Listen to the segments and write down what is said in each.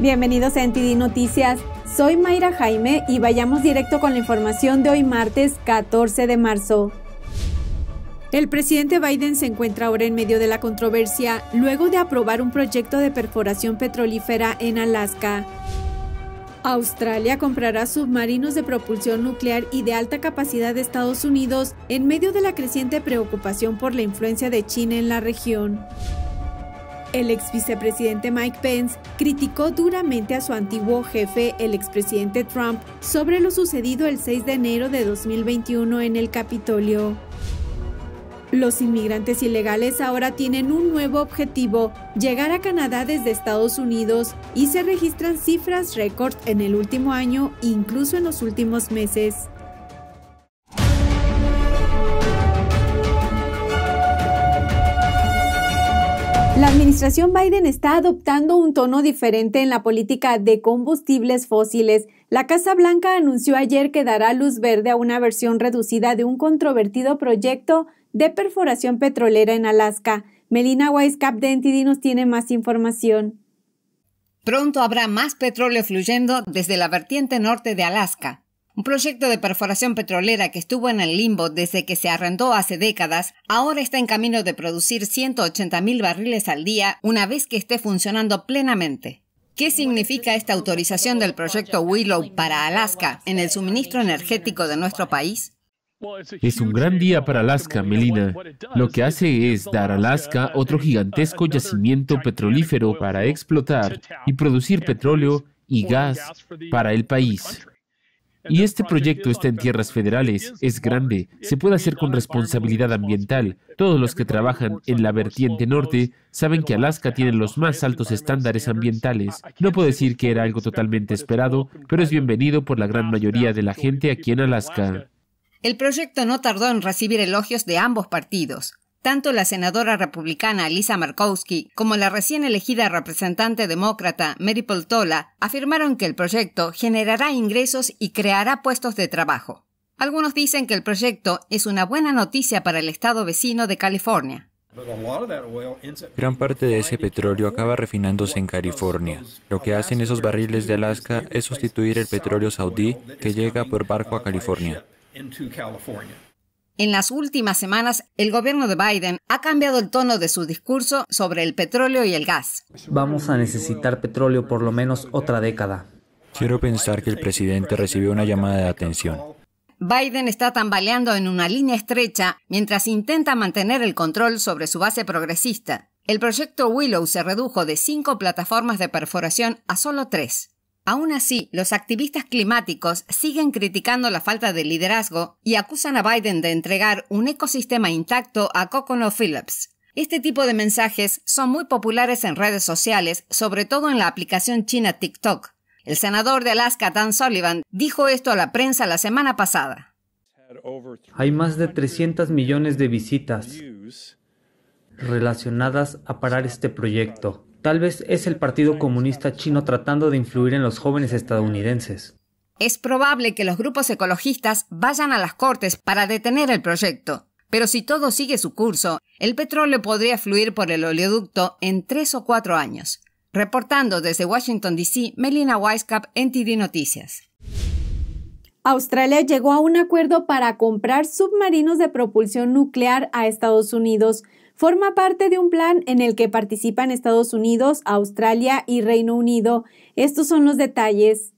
Bienvenidos a NTD Noticias. Soy Mayra Jaime y vayamos directo con la información de hoy martes 14 de marzo. El presidente Biden se encuentra ahora en medio de la controversia luego de aprobar un proyecto de perforación petrolífera en Alaska. Australia comprará submarinos de propulsión nuclear y de alta capacidad de Estados Unidos en medio de la creciente preocupación por la influencia de China en la región. El ex vicepresidente Mike Pence criticó duramente a su antiguo jefe, el expresidente Trump, sobre lo sucedido el 6 de enero de 2021 en el Capitolio. Los inmigrantes ilegales ahora tienen un nuevo objetivo, llegar a Canadá desde Estados Unidos, y se registran cifras récord en el último año, incluso en los últimos meses. La administración Biden está adoptando un tono diferente en la política de combustibles fósiles. La Casa Blanca anunció ayer que dará luz verde a una versión reducida de un controvertido proyecto de perforación petrolera en Alaska. Melina Wisecap de nos tiene más información. Pronto habrá más petróleo fluyendo desde la vertiente norte de Alaska, un proyecto de perforación petrolera que estuvo en el limbo desde que se arrendó hace décadas, ahora está en camino de producir 180.000 barriles al día una vez que esté funcionando plenamente. ¿Qué significa esta autorización del proyecto Willow para Alaska en el suministro energético de nuestro país? Es un gran día para Alaska, Melina. Lo que hace es dar a Alaska otro gigantesco yacimiento petrolífero para explotar y producir petróleo y gas para el país. Y este proyecto está en tierras federales, es grande, se puede hacer con responsabilidad ambiental. Eh, Todos los que trabajan en la vertiente norte saben que Alaska tiene los más altos estándares ambientales. No puedo decir que era algo totalmente esperado, pero es bienvenido por la gran mayoría de la gente aquí en Alaska. El proyecto no tardó en recibir elogios de ambos partidos. Tanto la senadora republicana Lisa Markowski como la recién elegida representante demócrata Mary Poltola afirmaron que el proyecto generará ingresos y creará puestos de trabajo. Algunos dicen que el proyecto es una buena noticia para el estado vecino de California. Gran parte de ese petróleo acaba refinándose en California. Lo que hacen esos barriles de Alaska es sustituir el petróleo saudí que llega por barco a California. En las últimas semanas, el gobierno de Biden ha cambiado el tono de su discurso sobre el petróleo y el gas. Vamos a necesitar petróleo por lo menos otra década. Quiero pensar que el presidente recibió una llamada de atención. Biden está tambaleando en una línea estrecha mientras intenta mantener el control sobre su base progresista. El proyecto Willow se redujo de cinco plataformas de perforación a solo tres. Aún así, los activistas climáticos siguen criticando la falta de liderazgo y acusan a Biden de entregar un ecosistema intacto a Cocono Phillips. Este tipo de mensajes son muy populares en redes sociales, sobre todo en la aplicación china TikTok. El senador de Alaska, Dan Sullivan, dijo esto a la prensa la semana pasada. Hay más de 300 millones de visitas relacionadas a parar este proyecto. Tal vez es el Partido Comunista Chino tratando de influir en los jóvenes estadounidenses. Es probable que los grupos ecologistas vayan a las Cortes para detener el proyecto, pero si todo sigue su curso, el petróleo podría fluir por el oleoducto en tres o cuatro años. Reportando desde Washington, D.C., Melina en NTD Noticias. Australia llegó a un acuerdo para comprar submarinos de propulsión nuclear a Estados Unidos forma parte de un plan en el que participan Estados Unidos, Australia y Reino Unido. Estos son los detalles.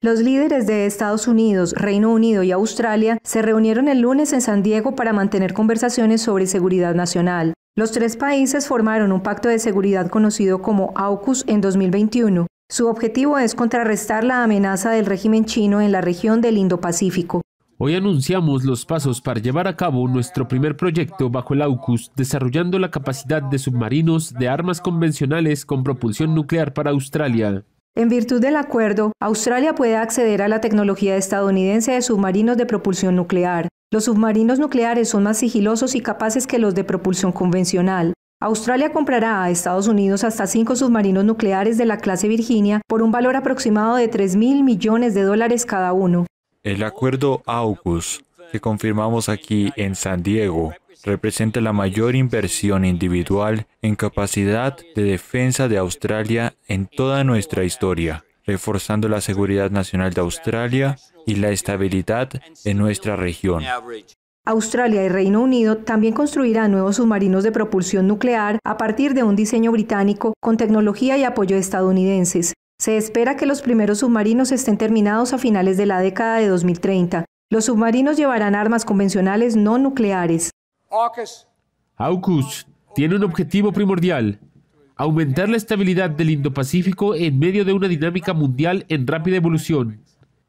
Los líderes de Estados Unidos, Reino Unido y Australia se reunieron el lunes en San Diego para mantener conversaciones sobre seguridad nacional. Los tres países formaron un pacto de seguridad conocido como AUKUS en 2021. Su objetivo es contrarrestar la amenaza del régimen chino en la región del Indo-Pacífico. Hoy anunciamos los pasos para llevar a cabo nuestro primer proyecto bajo el AUKUS, desarrollando la capacidad de submarinos de armas convencionales con propulsión nuclear para Australia. En virtud del acuerdo, Australia puede acceder a la tecnología estadounidense de submarinos de propulsión nuclear. Los submarinos nucleares son más sigilosos y capaces que los de propulsión convencional. Australia comprará a Estados Unidos hasta cinco submarinos nucleares de la clase Virginia por un valor aproximado de 3.000 mil millones de dólares cada uno. El acuerdo AUKUS que confirmamos aquí en San Diego representa la mayor inversión individual en capacidad de defensa de Australia en toda nuestra historia, reforzando la seguridad nacional de Australia y la estabilidad en nuestra región. Australia y Reino Unido también construirán nuevos submarinos de propulsión nuclear a partir de un diseño británico con tecnología y apoyo estadounidenses. Se espera que los primeros submarinos estén terminados a finales de la década de 2030. Los submarinos llevarán armas convencionales no nucleares. AUKUS tiene un objetivo primordial, aumentar la estabilidad del Indo-Pacífico en medio de una dinámica mundial en rápida evolución.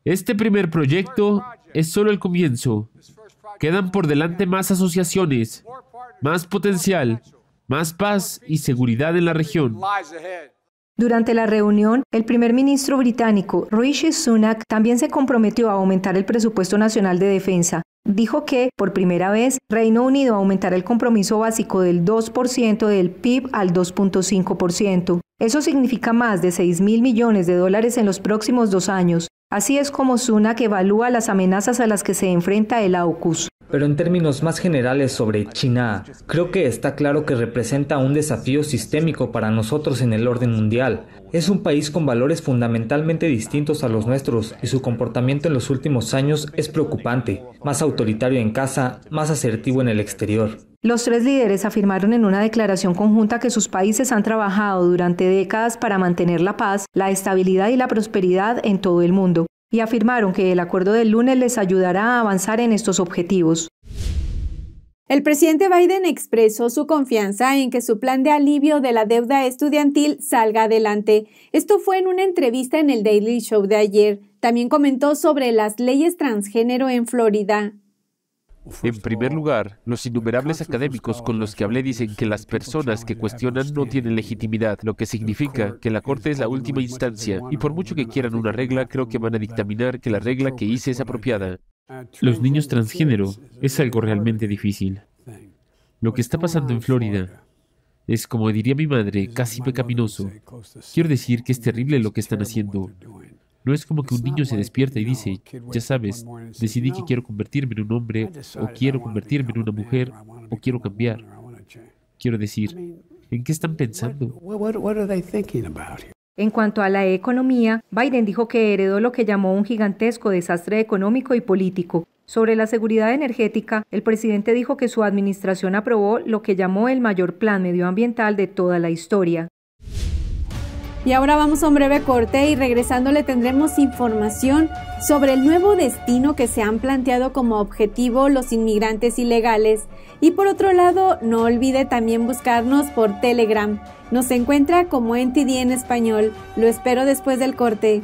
Este primer proyecto es solo el comienzo. Quedan por delante más asociaciones, más potencial, más paz y seguridad en la región. Durante la reunión, el primer ministro británico Rishi Sunak también se comprometió a aumentar el presupuesto nacional de defensa. Dijo que, por primera vez, Reino Unido aumentará el compromiso básico del 2% del PIB al 2.5%. Eso significa más de 6 mil millones de dólares en los próximos dos años. Así es como que evalúa las amenazas a las que se enfrenta el AUKUS. Pero en términos más generales sobre China, creo que está claro que representa un desafío sistémico para nosotros en el orden mundial. Es un país con valores fundamentalmente distintos a los nuestros y su comportamiento en los últimos años es preocupante, más autoritario en casa, más asertivo en el exterior. Los tres líderes afirmaron en una declaración conjunta que sus países han trabajado durante décadas para mantener la paz, la estabilidad y la prosperidad en todo el mundo, y afirmaron que el acuerdo del lunes les ayudará a avanzar en estos objetivos. El presidente Biden expresó su confianza en que su plan de alivio de la deuda estudiantil salga adelante. Esto fue en una entrevista en el Daily Show de ayer. También comentó sobre las leyes transgénero en Florida. En primer lugar, los innumerables académicos con los que hablé dicen que las personas que cuestionan no tienen legitimidad, lo que significa que la Corte es la última instancia, y por mucho que quieran una regla, creo que van a dictaminar que la regla que hice es apropiada. Los niños transgénero es algo realmente difícil. Lo que está pasando en Florida es, como diría mi madre, casi pecaminoso. Quiero decir que es terrible lo que están haciendo. No es como que un niño se despierta y dice, ya sabes, decidí que quiero convertirme en un hombre, o quiero convertirme en una mujer, o quiero cambiar. Quiero decir, ¿en qué están pensando? En cuanto a la economía, Biden dijo que heredó lo que llamó un gigantesco desastre económico y político. Sobre la seguridad energética, el presidente dijo que su administración aprobó lo que llamó el mayor plan medioambiental de toda la historia. Y ahora vamos a un breve corte y regresando le tendremos información sobre el nuevo destino que se han planteado como objetivo los inmigrantes ilegales. Y por otro lado, no olvide también buscarnos por Telegram. Nos encuentra como NTD en español. Lo espero después del corte.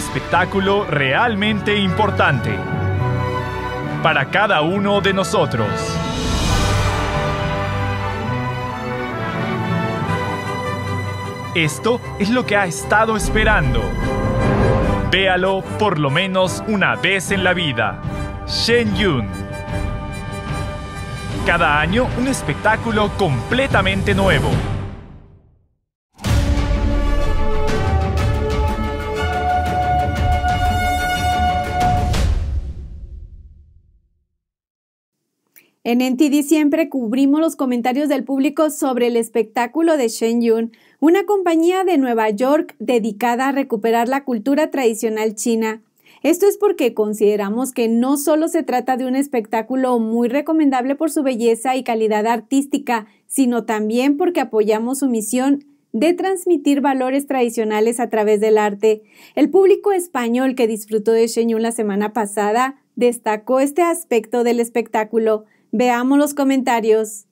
espectáculo realmente importante para cada uno de nosotros. Esto es lo que ha estado esperando. Véalo por lo menos una vez en la vida. Shen Yun. Cada año un espectáculo completamente nuevo. En NTD siempre cubrimos los comentarios del público sobre el espectáculo de Shen Yun, una compañía de Nueva York dedicada a recuperar la cultura tradicional china. Esto es porque consideramos que no solo se trata de un espectáculo muy recomendable por su belleza y calidad artística, sino también porque apoyamos su misión de transmitir valores tradicionales a través del arte. El público español que disfrutó de Shen Yun la semana pasada destacó este aspecto del espectáculo. Veamos los comentarios.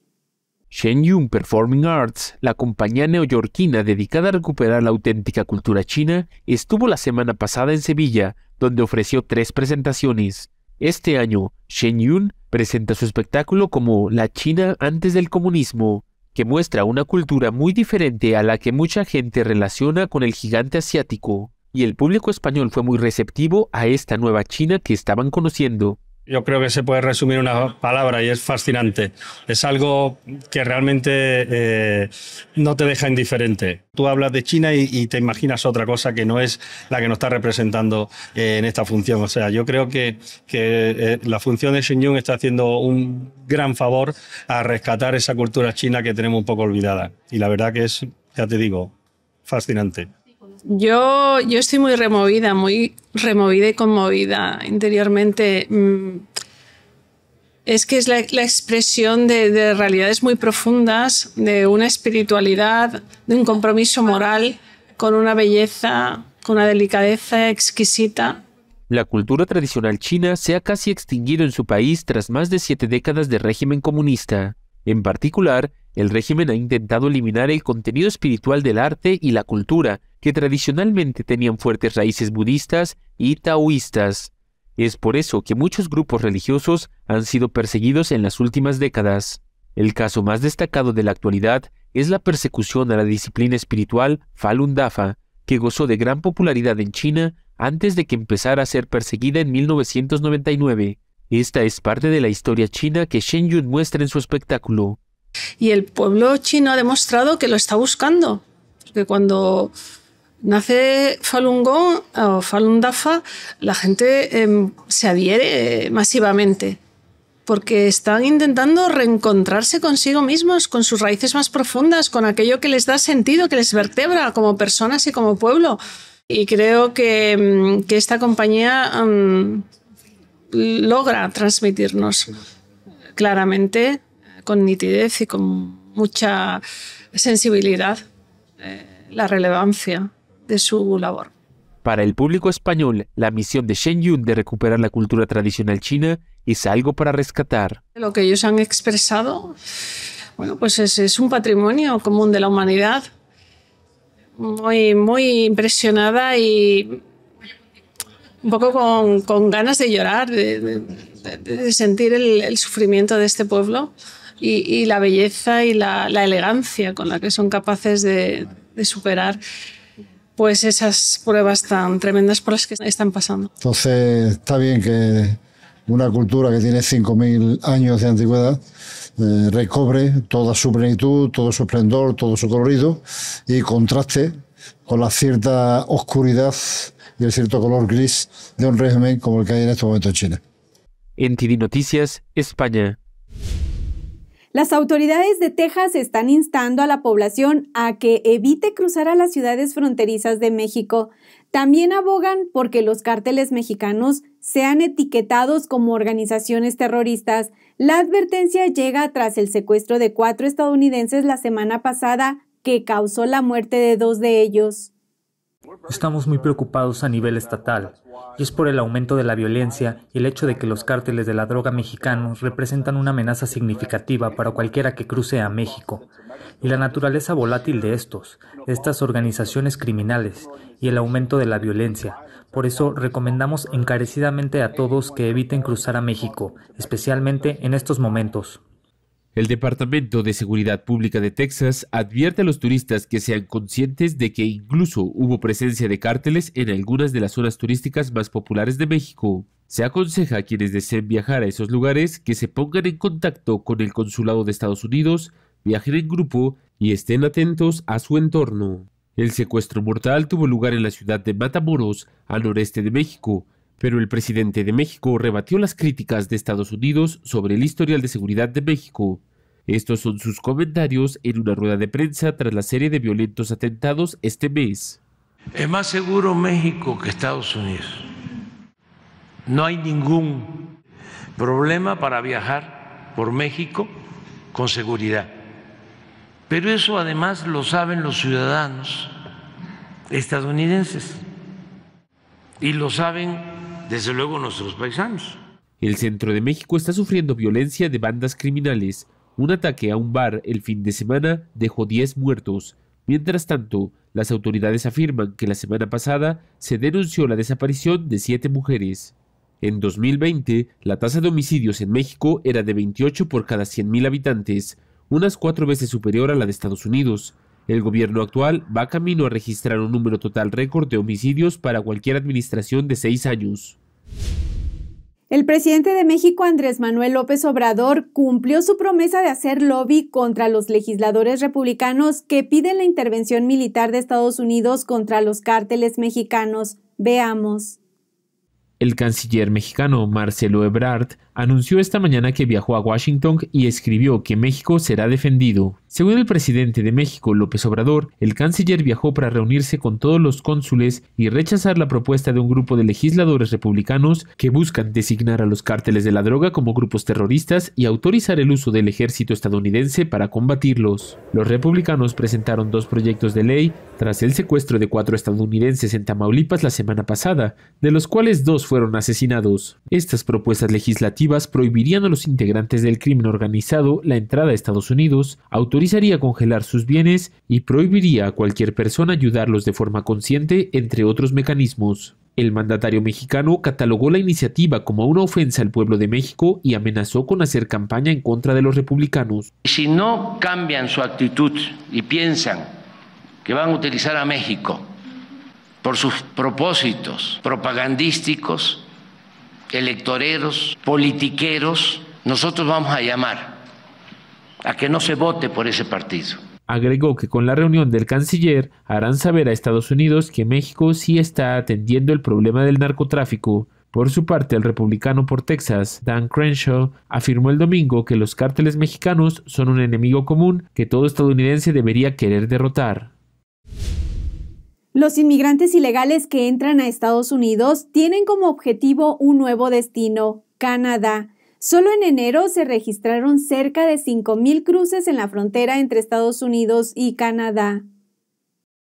Shen Yun Performing Arts, la compañía neoyorquina dedicada a recuperar la auténtica cultura china, estuvo la semana pasada en Sevilla, donde ofreció tres presentaciones. Este año, Shen Yun presenta su espectáculo como La China antes del comunismo, que muestra una cultura muy diferente a la que mucha gente relaciona con el gigante asiático, y el público español fue muy receptivo a esta nueva China que estaban conociendo yo creo que se puede resumir una palabra y es fascinante. Es algo que realmente eh, no te deja indiferente. Tú hablas de China y, te imaginas otra cosa que no es la que nos está representando eh, en esta función. O sea, yo creo que, eh, la función de Yun está haciendo un gran favor a rescatar esa cultura china que tenemos un poco olvidada. Y la verdad que es, ya te digo, fascinante yo, yo estoy muy removida, muy removida y conmovida interiormente. Mm, es que es la, expresión de, de, realidades muy profundas, de una espiritualidad, de un compromiso moral con una belleza, con una delicadeza exquisita. La cultura tradicional china se ha casi extinguido en su país tras más de siete décadas de régimen comunista. En particular, el régimen ha intentado eliminar el contenido espiritual del arte y la cultura, que tradicionalmente tenían fuertes raíces budistas y taoístas. Es por eso que muchos grupos religiosos han sido perseguidos en las últimas décadas. El caso más destacado de la actualidad es la persecución a la disciplina espiritual Falun Dafa, que gozó de gran popularidad en China antes de que empezara a ser perseguida en 1999. Esta es parte de la historia china que Shen Yun muestra en su espectáculo. Y el pueblo chino ha demostrado que lo está buscando. cuando Nace Falun Gong o Falun Dafa, la gente em, se adhiere masivamente porque están intentando reencontrarse consigo mismos, con sus raíces más profundas, con aquello que les da sentido, que les vertebra como personas y como pueblo. Y creo que, em, esta compañía em, logra transmitirnos claramente, eh, con nitidez y con mucha sensibilidad, eh, la relevancia de su labor. Para el público español, la misión de Shen Yun de recuperar la cultura tradicional china es algo para rescatar. Lo que ellos han expresado, bueno, pues es, un patrimonio común de la humanidad. Muy, muy impresionada y un poco con, ganas de llorar, de, sentir el, sufrimiento de este pueblo y, la belleza y la, elegancia con la que son capaces de, de superar pues esas pruebas tan tremendas por las que están pasando. Entonces, está bien que una cultura que tiene 5.000 años de antigüedad eh, recobre toda su plenitud, todo su esplendor, todo su colorido y contraste con la cierta oscuridad y el cierto color gris de un régimen como el que hay en este momento en China. En TV Noticias, España. Las autoridades de Texas están instando a la población a que evite cruzar a las ciudades fronterizas de México. También abogan porque los cárteles mexicanos sean etiquetados como organizaciones terroristas. La advertencia llega tras el secuestro de cuatro estadounidenses la semana pasada que causó la muerte de dos de ellos. Estamos muy preocupados a nivel estatal, y es por el aumento de la violencia y el hecho de que los cárteles de la droga mexicanos representan una amenaza significativa para cualquiera que cruce a México, y la naturaleza volátil de estos, de estas organizaciones criminales, y el aumento de la violencia. Por eso recomendamos encarecidamente a todos que eviten cruzar a México, especialmente en estos momentos. El Departamento de Seguridad Pública de Texas advierte a los turistas que sean conscientes de que incluso hubo presencia de cárteles en algunas de las zonas turísticas más populares de México. Se aconseja a quienes deseen viajar a esos lugares que se pongan en contacto con el Consulado de Estados Unidos, viajen en grupo y estén atentos a su entorno. El secuestro mortal tuvo lugar en la ciudad de Matamoros, al noreste de México, pero el presidente de México rebatió las críticas de Estados Unidos sobre el historial de seguridad de México. Estos son sus comentarios en una rueda de prensa tras la serie de violentos atentados este mes. Es más seguro México que Estados Unidos. No hay ningún problema para viajar por México con seguridad. Pero eso además lo saben los ciudadanos estadounidenses y lo saben desde luego nuestros paisanos. El centro de México está sufriendo violencia de bandas criminales. Un ataque a un bar el fin de semana dejó 10 muertos. Mientras tanto, las autoridades afirman que la semana pasada se denunció la desaparición de siete mujeres. En 2020, la tasa de homicidios en México era de 28 por cada 100.000 habitantes, unas cuatro veces superior a la de Estados Unidos, el gobierno actual va camino a registrar un número total récord de homicidios para cualquier administración de seis años. El presidente de México, Andrés Manuel López Obrador, cumplió su promesa de hacer lobby contra los legisladores republicanos que piden la intervención militar de Estados Unidos contra los cárteles mexicanos. Veamos. El canciller mexicano Marcelo Ebrard anunció esta mañana que viajó a Washington y escribió que México será defendido. Según el presidente de México, López Obrador, el canciller viajó para reunirse con todos los cónsules y rechazar la propuesta de un grupo de legisladores republicanos que buscan designar a los cárteles de la droga como grupos terroristas y autorizar el uso del ejército estadounidense para combatirlos. Los republicanos presentaron dos proyectos de ley tras el secuestro de cuatro estadounidenses en Tamaulipas la semana pasada, de los cuales dos fueron asesinados. Estas propuestas legislativas prohibirían a los integrantes del crimen organizado la entrada a Estados Unidos, autorizaría congelar sus bienes y prohibiría a cualquier persona ayudarlos de forma consciente, entre otros mecanismos. El mandatario mexicano catalogó la iniciativa como una ofensa al pueblo de México y amenazó con hacer campaña en contra de los republicanos. Si no cambian su actitud y piensan que van a utilizar a México por sus propósitos propagandísticos, electoreros, politiqueros, nosotros vamos a llamar a que no se vote por ese partido. Agregó que con la reunión del canciller harán saber a Estados Unidos que México sí está atendiendo el problema del narcotráfico. Por su parte, el republicano por Texas, Dan Crenshaw, afirmó el domingo que los cárteles mexicanos son un enemigo común que todo estadounidense debería querer derrotar. Los inmigrantes ilegales que entran a Estados Unidos tienen como objetivo un nuevo destino, Canadá. Solo en enero se registraron cerca de 5.000 cruces en la frontera entre Estados Unidos y Canadá.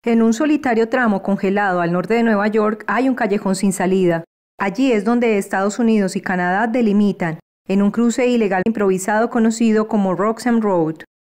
En un solitario tramo congelado al norte de Nueva York hay un callejón sin salida. Allí es donde Estados Unidos y Canadá delimitan, en un cruce ilegal improvisado conocido como Roxham Road.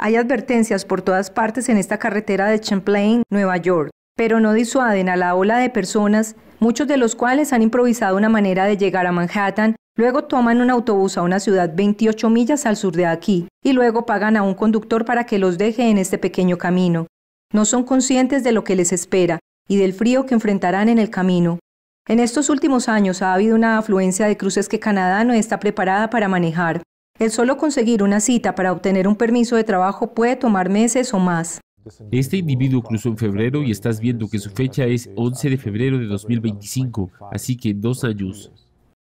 Hay advertencias por todas partes en esta carretera de Champlain, Nueva York, pero no disuaden a la ola de personas, muchos de los cuales han improvisado una manera de llegar a Manhattan, luego toman un autobús a una ciudad 28 millas al sur de aquí y luego pagan a un conductor para que los deje en este pequeño camino. No son conscientes de lo que les espera y del frío que enfrentarán en el camino. En estos últimos años ha habido una afluencia de cruces que Canadá no está preparada para manejar. El solo conseguir una cita para obtener un permiso de trabajo puede tomar meses o más. Este individuo cruzó en febrero y estás viendo que su fecha es 11 de febrero de 2025, así que dos años.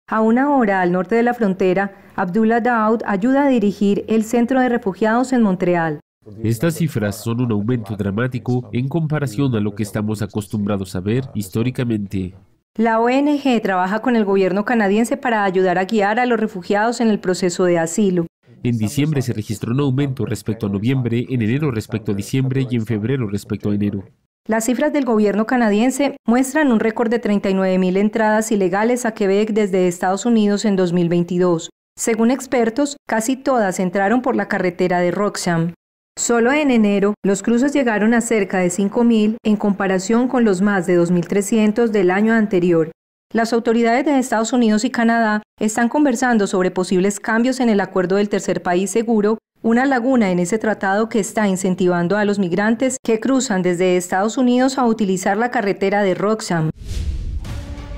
A una hora al norte de la frontera, Abdullah Daoud ayuda a dirigir el centro de refugiados en Montreal. Estas cifras son un aumento dramático en comparación a lo que estamos acostumbrados a ver históricamente. La ONG trabaja con el gobierno canadiense para ayudar a guiar a los refugiados en el proceso de asilo. En diciembre se registró un aumento respecto a noviembre, en enero respecto a diciembre y en febrero respecto a enero. Las cifras del gobierno canadiense muestran un récord de 39.000 entradas ilegales a Quebec desde Estados Unidos en 2022. Según expertos, casi todas entraron por la carretera de Roxham. Solo en enero, los cruces llegaron a cerca de 5.000 en comparación con los más de 2.300 del año anterior. Las autoridades de Estados Unidos y Canadá están conversando sobre posibles cambios en el acuerdo del tercer país seguro, una laguna en ese tratado que está incentivando a los migrantes que cruzan desde Estados Unidos a utilizar la carretera de Roxham.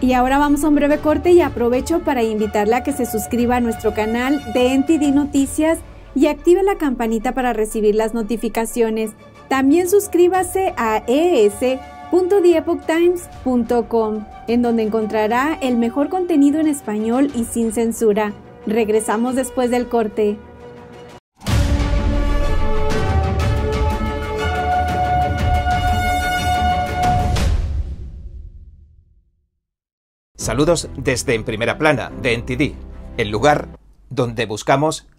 Y ahora vamos a un breve corte y aprovecho para invitarla a que se suscriba a nuestro canal de NTD Noticias y active la campanita para recibir las notificaciones. También suscríbase a es.theepochtimes.com, en donde encontrará el mejor contenido en español y sin censura. Regresamos después del corte. Saludos desde En Primera Plana, de NTD, el lugar donde buscamos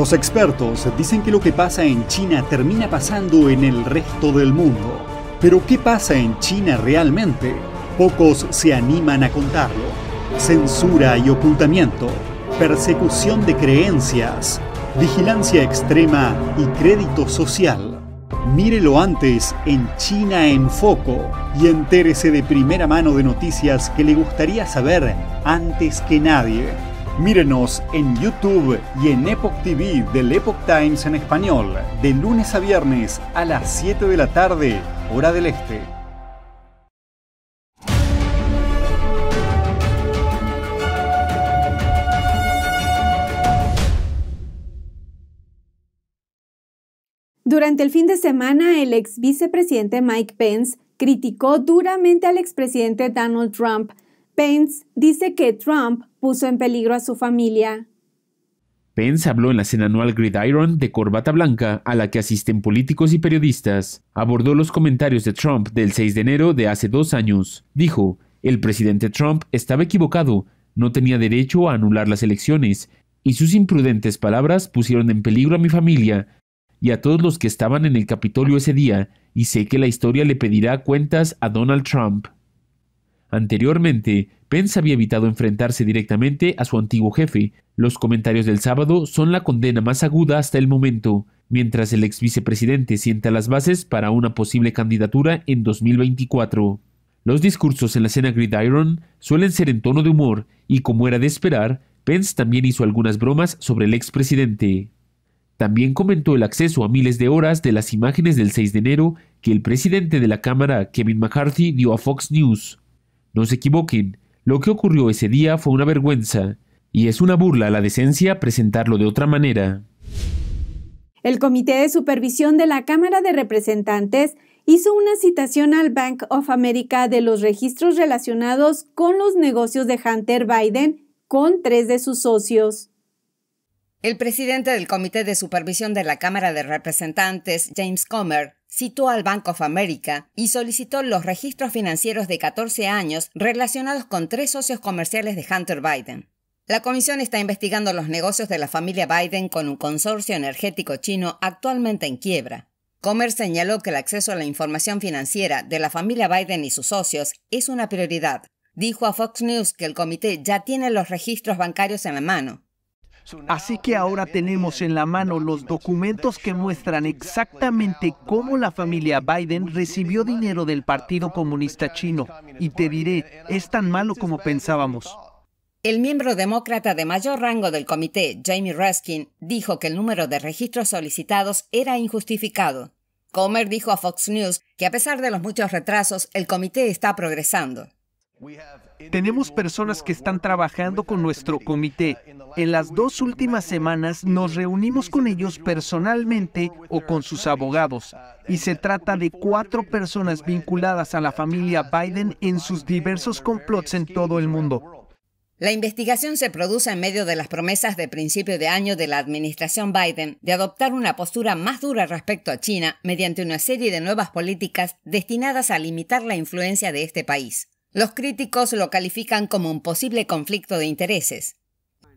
Los expertos dicen que lo que pasa en China termina pasando en el resto del mundo. Pero ¿qué pasa en China realmente? Pocos se animan a contarlo. Censura y ocultamiento, persecución de creencias, vigilancia extrema y crédito social. Mírelo antes en China en Foco y entérese de primera mano de noticias que le gustaría saber antes que nadie. Mírenos en YouTube y en Epoch TV del Epoch Times en español, de lunes a viernes a las 7 de la tarde, hora del este. Durante el fin de semana, el ex vicepresidente Mike Pence criticó duramente al expresidente Donald Trump Pence dice que Trump puso en peligro a su familia. Pence habló en la cena anual Gridiron de corbata blanca a la que asisten políticos y periodistas. Abordó los comentarios de Trump del 6 de enero de hace dos años. Dijo, el presidente Trump estaba equivocado, no tenía derecho a anular las elecciones, y sus imprudentes palabras pusieron en peligro a mi familia y a todos los que estaban en el Capitolio ese día, y sé que la historia le pedirá cuentas a Donald Trump. Anteriormente, Pence había evitado enfrentarse directamente a su antiguo jefe. Los comentarios del sábado son la condena más aguda hasta el momento, mientras el ex vicepresidente sienta las bases para una posible candidatura en 2024. Los discursos en la cena Gridiron suelen ser en tono de humor y, como era de esperar, Pence también hizo algunas bromas sobre el expresidente. También comentó el acceso a miles de horas de las imágenes del 6 de enero que el presidente de la Cámara, Kevin McCarthy, dio a Fox News, no se equivoquen, lo que ocurrió ese día fue una vergüenza, y es una burla a la decencia presentarlo de otra manera. El Comité de Supervisión de la Cámara de Representantes hizo una citación al Bank of America de los registros relacionados con los negocios de Hunter Biden con tres de sus socios. El presidente del Comité de Supervisión de la Cámara de Representantes, James Comer, citó al Bank of America y solicitó los registros financieros de 14 años relacionados con tres socios comerciales de Hunter Biden. La comisión está investigando los negocios de la familia Biden con un consorcio energético chino actualmente en quiebra. Comer señaló que el acceso a la información financiera de la familia Biden y sus socios es una prioridad. Dijo a Fox News que el comité ya tiene los registros bancarios en la mano. Así que ahora tenemos en la mano los documentos que muestran exactamente cómo la familia Biden recibió dinero del Partido Comunista Chino. Y te diré, es tan malo como pensábamos. El miembro demócrata de mayor rango del comité, Jamie Ruskin, dijo que el número de registros solicitados era injustificado. Comer dijo a Fox News que a pesar de los muchos retrasos, el comité está progresando. Tenemos personas que están trabajando con nuestro comité. En las dos últimas semanas nos reunimos con ellos personalmente o con sus abogados. Y se trata de cuatro personas vinculadas a la familia Biden en sus diversos complots en todo el mundo. La investigación se produce en medio de las promesas de principio de año de la administración Biden de adoptar una postura más dura respecto a China mediante una serie de nuevas políticas destinadas a limitar la influencia de este país. Los críticos lo califican como un posible conflicto de intereses.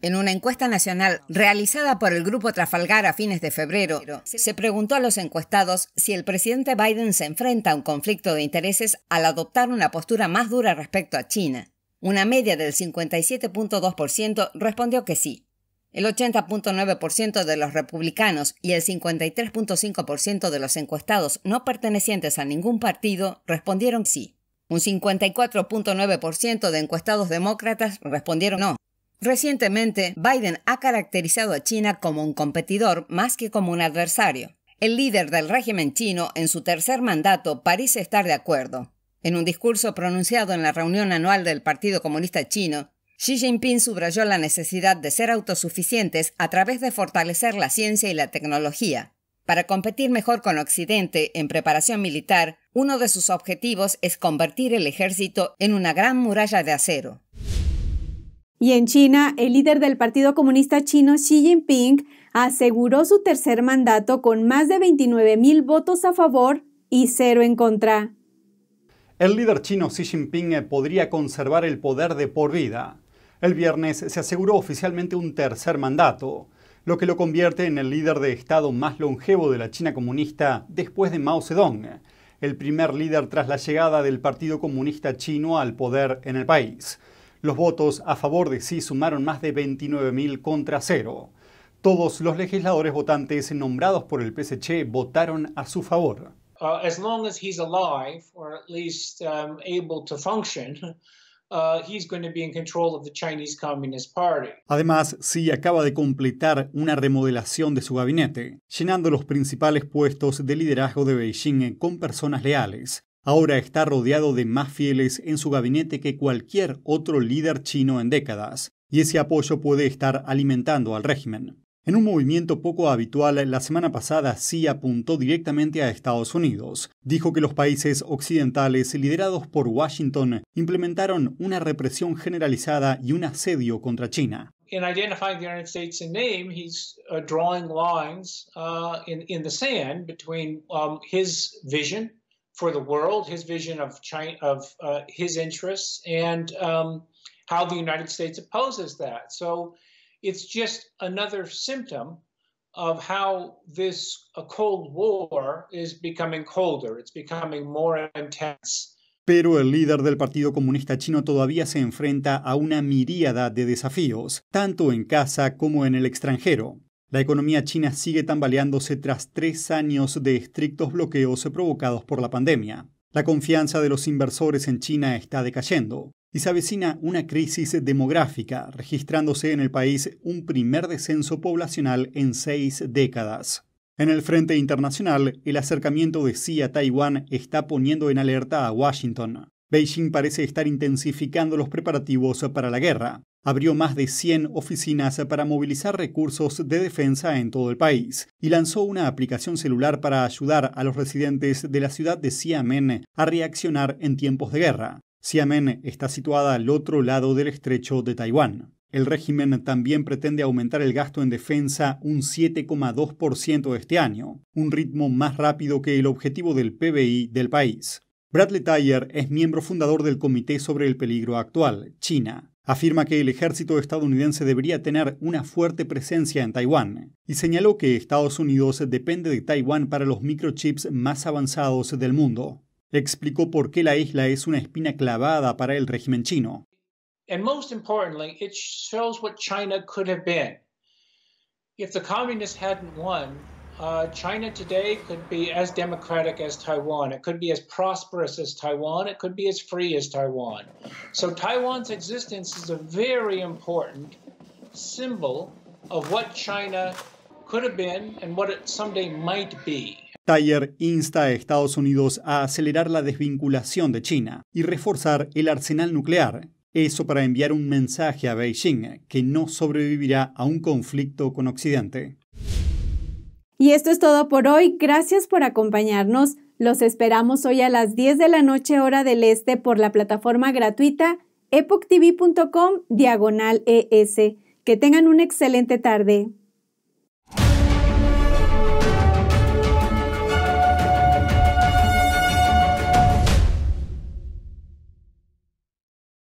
En una encuesta nacional realizada por el grupo Trafalgar a fines de febrero, se preguntó a los encuestados si el presidente Biden se enfrenta a un conflicto de intereses al adoptar una postura más dura respecto a China. Una media del 57.2% respondió que sí. El 80.9% de los republicanos y el 53.5% de los encuestados no pertenecientes a ningún partido respondieron sí. Un 54.9% de encuestados demócratas respondieron no. Recientemente, Biden ha caracterizado a China como un competidor más que como un adversario. El líder del régimen chino, en su tercer mandato, parece estar de acuerdo. En un discurso pronunciado en la reunión anual del Partido Comunista Chino, Xi Jinping subrayó la necesidad de ser autosuficientes a través de fortalecer la ciencia y la tecnología, para competir mejor con Occidente en preparación militar, uno de sus objetivos es convertir el ejército en una gran muralla de acero. Y en China, el líder del Partido Comunista Chino, Xi Jinping, aseguró su tercer mandato con más de 29.000 votos a favor y cero en contra. El líder chino Xi Jinping eh, podría conservar el poder de por vida. El viernes se aseguró oficialmente un tercer mandato, lo que lo convierte en el líder de Estado más longevo de la China comunista después de Mao Zedong, el primer líder tras la llegada del Partido Comunista Chino al poder en el país. Los votos a favor de sí sumaron más de 29.000 contra cero. Todos los legisladores votantes nombrados por el PSC votaron a su favor. Además, Xi acaba de completar una remodelación de su gabinete, llenando los principales puestos de liderazgo de Beijing con personas leales. Ahora está rodeado de más fieles en su gabinete que cualquier otro líder chino en décadas, y ese apoyo puede estar alimentando al régimen. En un movimiento poco habitual, la semana pasada Xi apuntó directamente a Estados Unidos. Dijo que los países occidentales, liderados por Washington, implementaron una represión generalizada y un asedio contra China. In identifying the United States in name, he's uh, drawing lines uh, in, in the sand between um, his vision for the world, his vision of, China, of uh, his interests, and um, how the United States opposes that. So It's just another symptom of how this Cold War is becoming colder, it's becoming more intense. Pero el líder del Partido Comunista Chino todavía se enfrenta a una miríada de desafíos, tanto en casa como en el extranjero. La economía china sigue tambaleándose tras tres años de estrictos bloqueos provocados por la pandemia. La confianza de los inversores en China está decayendo y se avecina una crisis demográfica, registrándose en el país un primer descenso poblacional en seis décadas. En el frente internacional, el acercamiento de Xi a Taiwán está poniendo en alerta a Washington. Beijing parece estar intensificando los preparativos para la guerra. Abrió más de 100 oficinas para movilizar recursos de defensa en todo el país y lanzó una aplicación celular para ayudar a los residentes de la ciudad de Xiamen a reaccionar en tiempos de guerra. Xiamen está situada al otro lado del estrecho de Taiwán. El régimen también pretende aumentar el gasto en defensa un 7,2% este año, un ritmo más rápido que el objetivo del PBI del país. Bradley Tyer es miembro fundador del Comité sobre el Peligro Actual, China, Afirma que el ejército estadounidense debería tener una fuerte presencia en Taiwán y señaló que Estados Unidos depende de Taiwán para los microchips más avanzados del mundo. explicó por qué la isla es una espina clavada para el régimen chino. And most importantly, it shows what China could have been. If the communists hadn't won, uh, China today could be as democratic as Taiwan. It could be as prosperous as Taiwan. It could be as free as Taiwan. So Taiwan's existence is a very important symbol of what China could have been and what it someday might be. Taller insta a Estados Unidos a acelerar la desvinculación de China y reforzar el arsenal nuclear, eso para enviar un mensaje a Beijing que no sobrevivirá a un conflicto con Occidente. Y esto es todo por hoy. Gracias por acompañarnos. Los esperamos hoy a las 10 de la noche hora del este por la plataforma gratuita epochtv.com diagonal ES. Que tengan una excelente tarde.